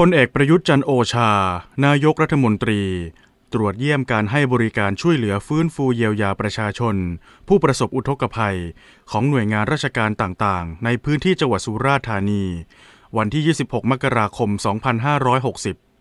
พลเอกประยุทธ์จันโอชา นายกรัฐมนตรี ตรวจเยี่ยมการให้บริการช่วยเหลือฟื้นฟูเยียวยาประชาชน ผู้ประสบอุทกภัยของหน่วยงานราชการต่างๆ ในพื้นที่จังหวัดสุราษฎร์ธานี วันที่ 26 มกราคม 2560